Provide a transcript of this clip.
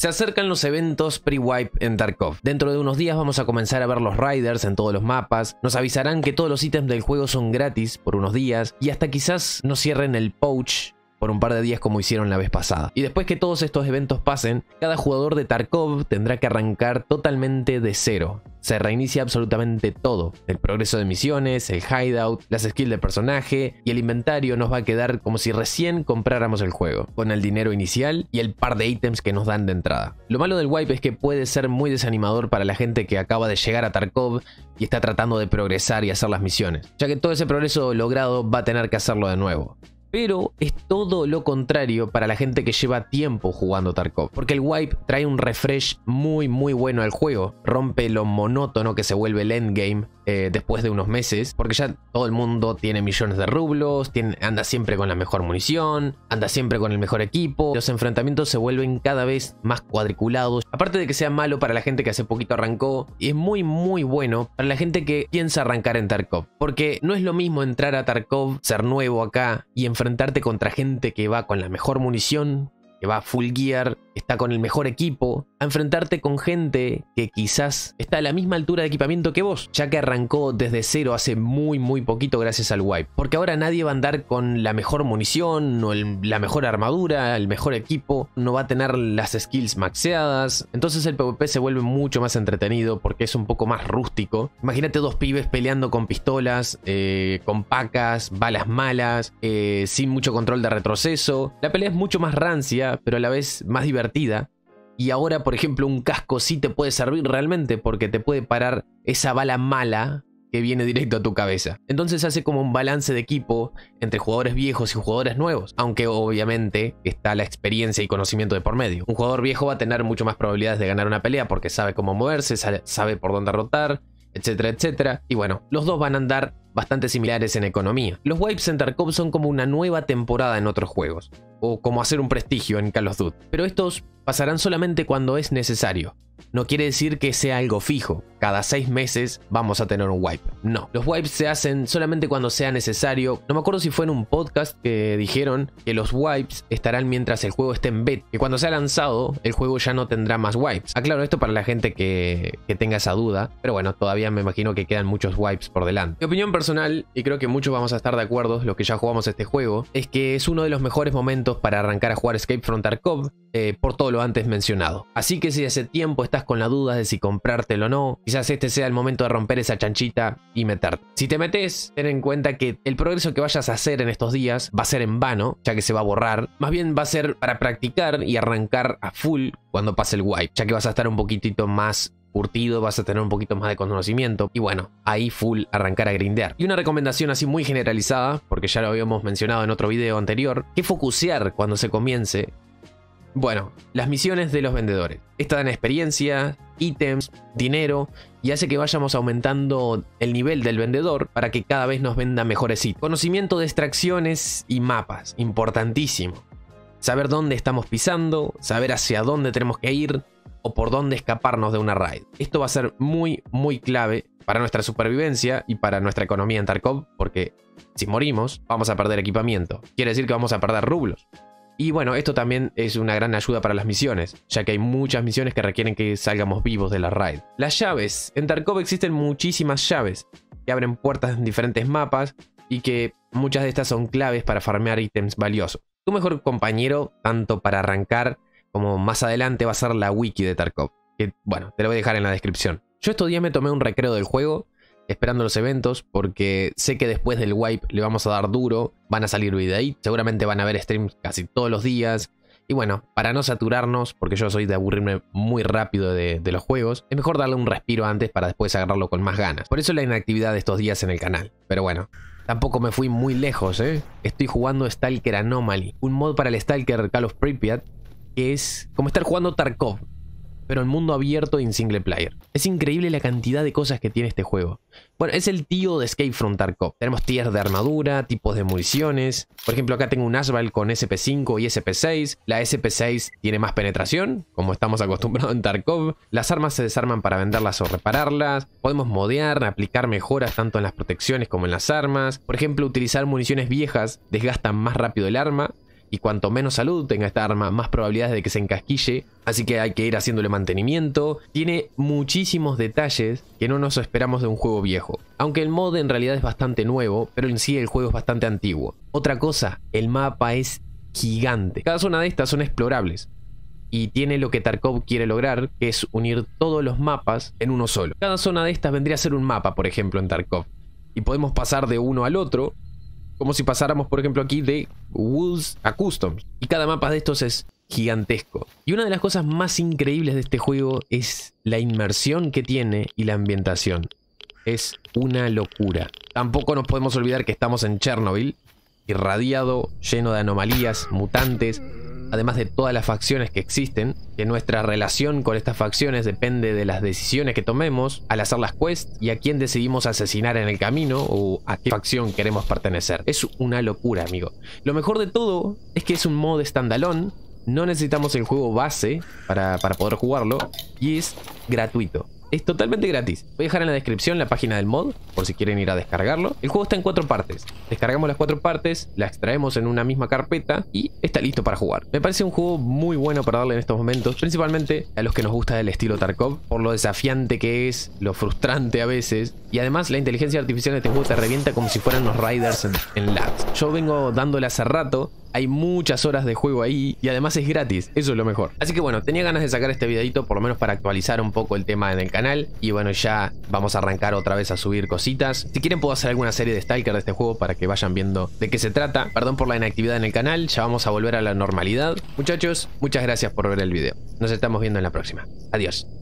Se acercan los eventos pre-wipe en Tarkov. Dentro de unos días vamos a comenzar a ver los riders en todos los mapas, nos avisarán que todos los ítems del juego son gratis por unos días y hasta quizás nos cierren el pouch por un par de días como hicieron la vez pasada. Y después que todos estos eventos pasen, cada jugador de Tarkov tendrá que arrancar totalmente de cero. Se reinicia absolutamente todo. El progreso de misiones, el hideout, las skills de personaje y el inventario nos va a quedar como si recién compráramos el juego, con el dinero inicial y el par de ítems que nos dan de entrada. Lo malo del wipe es que puede ser muy desanimador para la gente que acaba de llegar a Tarkov y está tratando de progresar y hacer las misiones, ya que todo ese progreso logrado va a tener que hacerlo de nuevo. Pero es todo lo contrario para la gente que lleva tiempo jugando Tarkov, porque el wipe trae un refresh muy muy bueno al juego, rompe lo monótono que se vuelve el endgame eh, después de unos meses, porque ya todo el mundo tiene millones de rublos, anda siempre con la mejor munición, anda siempre con el mejor equipo, los enfrentamientos se vuelven cada vez más cuadriculados, aparte de que sea malo para la gente que hace poquito arrancó, es muy muy bueno para la gente que piensa arrancar en Tarkov, porque no es lo mismo entrar a Tarkov, ser nuevo acá y enfrentarte contra gente que va con la mejor munición, que va full gear, está con el mejor equipo, a enfrentarte con gente que quizás está a la misma altura de equipamiento que vos, ya que arrancó desde cero hace muy muy poquito gracias al wipe. Porque ahora nadie va a andar con la mejor munición o la mejor armadura, el mejor equipo, no va a tener las skills maxeadas, entonces el PvP se vuelve mucho más entretenido porque es un poco más rústico. Imagínate dos pibes peleando con pistolas, eh, con pacas, balas malas, eh, sin mucho control de retroceso. La pelea es mucho más rancia, pero a la vez más divertida y ahora, por ejemplo, un casco sí te puede servir realmente porque te puede parar esa bala mala que viene directo a tu cabeza. Entonces hace como un balance de equipo entre jugadores viejos y jugadores nuevos, aunque obviamente está la experiencia y conocimiento de por medio. Un jugador viejo va a tener mucho más probabilidades de ganar una pelea porque sabe cómo moverse, sabe por dónde rotar, etcétera, etcétera. Y bueno, los dos van a andar bastante similares en economía. Los Wipes en Cop son como una nueva temporada en otros juegos o como hacer un prestigio en Call of Duty. Pero estos pasarán solamente cuando es necesario no quiere decir que sea algo fijo. Cada seis meses vamos a tener un wipe. No. Los wipes se hacen solamente cuando sea necesario. No me acuerdo si fue en un podcast que dijeron que los wipes estarán mientras el juego esté en beta. Que cuando sea lanzado, el juego ya no tendrá más wipes. Aclaro ah, esto para la gente que, tenga esa duda. Pero bueno, todavía me imagino que quedan muchos wipes por delante. Mi opinión personal, y creo que muchos vamos a estar de acuerdo, los que ya jugamos este juego, es que es uno de los mejores momentos para arrancar a jugar Escape from Tarkov eh, por todo lo antes mencionado. Así que si hace tiempo estás con la duda de si comprártelo o no, quizás este sea el momento de romper esa chanchita y meterte. Si te metes, ten en cuenta que el progreso que vayas a hacer en estos días va a ser en vano, ya que se va a borrar. Más bien va a ser para practicar y arrancar a full cuando pase el wipe, ya que vas a estar un poquitito más curtido, vas a tener un poquito más de conocimiento. Y bueno, ahí full arrancar a grindear. Y una recomendación así muy generalizada, porque ya lo habíamos mencionado en otro video anterior, que focusear cuando se comience bueno, las misiones de los vendedores. Esta dan experiencia, ítems, dinero y hace que vayamos aumentando el nivel del vendedor para que cada vez nos venda mejores ítems. Conocimiento de extracciones y mapas, importantísimo. Saber dónde estamos pisando, saber hacia dónde tenemos que ir o por dónde escaparnos de una raid. Esto va a ser muy, muy clave para nuestra supervivencia y para nuestra economía en Tarkov, porque si morimos, vamos a perder equipamiento. Quiere decir que vamos a perder rublos. Y bueno, esto también es una gran ayuda para las misiones, ya que hay muchas misiones que requieren que salgamos vivos de la raid. Las llaves. En Tarkov existen muchísimas llaves que abren puertas en diferentes mapas y que muchas de estas son claves para farmear ítems valiosos. Tu mejor compañero, tanto para arrancar como más adelante, va a ser la wiki de Tarkov, que bueno, te lo voy a dejar en la descripción. Yo estos días me tomé un recreo del juego esperando los eventos porque sé que después del wipe le vamos a dar duro, van a salir ahí, seguramente van a ver streams casi todos los días. Y bueno, para no saturarnos, porque yo soy de aburrirme muy rápido de, los juegos, es mejor darle un respiro antes para después agarrarlo con más ganas. Por eso la inactividad de estos días en el canal. Pero bueno, Tampoco me fui muy lejos, ¿eh? Estoy jugando Stalker Anomaly, un mod para el Stalker Call of Pripyat, que es como estar jugando Tarkov, pero en mundo abierto y en single player. Es increíble la cantidad de cosas que tiene este juego. Bueno, es el tío de Escape from Tarkov. Tenemos tiers de armadura, tipos de municiones. Por ejemplo, acá tengo un Asval con SP5 y SP6. La SP6 tiene más penetración, como estamos acostumbrados en Tarkov. Las armas se desarman para venderlas o repararlas. Podemos modear, aplicar mejoras tanto en las protecciones como en las armas. Por ejemplo, utilizar municiones viejas desgastan más rápido el arma y cuanto menos salud tenga esta arma, más probabilidades de que se encasquille, así que hay que ir haciéndole mantenimiento. Tiene muchísimos detalles que no nos esperamos de un juego viejo, aunque el mod en realidad es bastante nuevo, pero en sí el juego es bastante antiguo. Otra cosa, el mapa es gigante. Cada zona de estas son explorables, y tiene lo que Tarkov quiere lograr, que es unir todos los mapas en uno solo. Cada zona de estas vendría a ser un mapa, por ejemplo, en Tarkov. Y podemos pasar de uno al otro como si pasáramos, por ejemplo, aquí de Woods a Customs. Y cada mapa de estos es gigantesco. Y una de las cosas más increíbles de este juego es la inmersión que tiene y la ambientación. Es una locura. Tampoco nos podemos olvidar que estamos en Chernobyl, irradiado, lleno de anomalías, mutantes, además de todas las facciones que existen, que nuestra relación con estas facciones depende de las decisiones que tomemos al hacer las quests y a quién decidimos asesinar en el camino o a qué facción queremos pertenecer. Es una locura, amigo. Lo mejor de todo es que es un mod standalone, no necesitamos el juego base para, para poder jugarlo y es gratuito. Es totalmente gratis. Voy a dejar en la descripción la página del mod, por si quieren ir a descargarlo. El juego está en cuatro partes. Descargamos las cuatro partes, las extraemos en una misma carpeta y está listo para jugar. Me parece un juego muy bueno para darle en estos momentos, principalmente a los que nos gusta el estilo Tarkov, por lo desafiante que es, lo frustrante a veces, y además la inteligencia artificial de este juego te revienta como si fueran los Riders en, en Yo vengo dándole hace rato, hay muchas horas de juego ahí y además es gratis, eso es lo mejor. Así que bueno, tenía ganas de sacar este videito por lo menos para actualizar un poco el tema en el canal y bueno, ya vamos a arrancar otra vez a subir cositas. Si quieren puedo hacer alguna serie de Stalker de este juego para que vayan viendo de qué se trata. Perdón por la inactividad en el canal, ya vamos a volver a la normalidad. Muchachos, muchas gracias por ver el video. Nos estamos viendo en la próxima. Adiós.